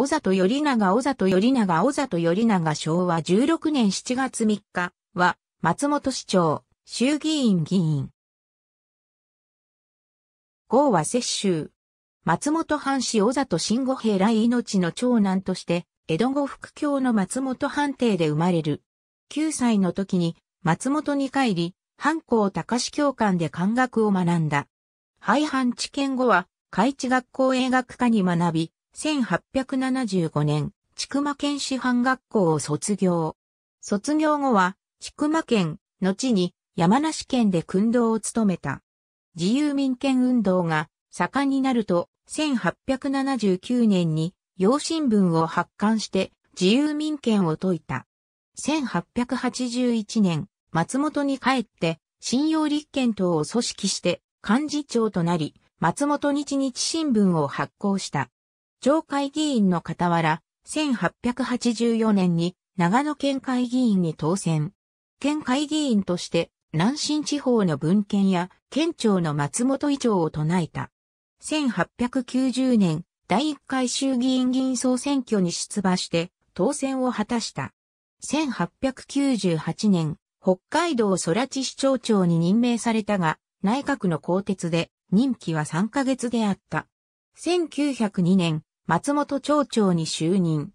小里頼長小里頼長小里頼長昭和16年7月3日は、松本市長、衆議院議員。号は摂州。松本藩士小里慎吾平来命の長男として、江戸後副教の松本藩邸で生まれる。9歳の時に、松本に帰り、藩校高志教官で漢学を学んだ。廃藩置県後は、海地学校英学科に学び、1875年、千曲県師範学校を卒業。卒業後は、千曲県、後に山梨県で訓導を務めた。自由民権運動が盛んになると、1879年に養新聞を発刊して自由民権を説いた。1881年、松本に帰って、信用立憲党を組織して幹事長となり、松本日日新聞を発行した。上会議員の傍ら、1884年に長野県会議員に当選。県会議員として南進地方の文献や県庁の松本以上を唱えた。1890年第1回衆議院議員総選挙に出馬して当選を果たした。1898年、北海道空知市長長に任命されたが、内閣の更迭で任期は3ヶ月であった。1902年、松本町長に就任。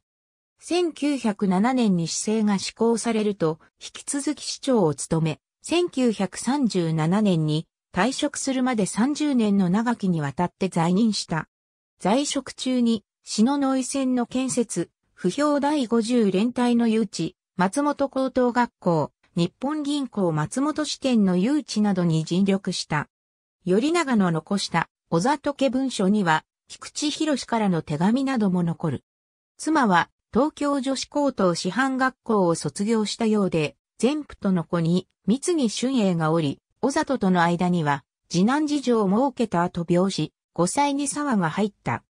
1907年に市政が施行されると、引き続き市長を務め、1937年に退職するまで30年の長きにわたって在任した。在職中に、篠ノ井線の建設、不評第50連隊の誘致、松本高等学校、日本銀行松本支店の誘致などに尽力した。頼長の残した、小里家文書には、菊池博からの手紙なども残る。妻は東京女子高等師範学校を卒業したようで、全夫との子に三木俊英がおり、小里との間には次男事情を設けた後病死、5歳に沢が入った。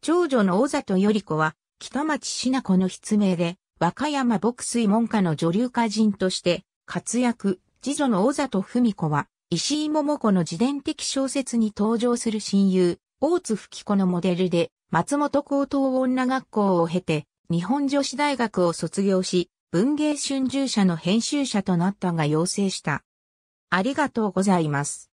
長女の小里より子は北町しな子の筆名で、和歌山牧水門下の女流歌人として活躍、次女の小里文子は、石井桃子の自伝的小説に登場する親友、大津吹子のモデルで、松本高等女学校を経て、日本女子大学を卒業し、文芸春秋社の編集者となったが要請した。ありがとうございます。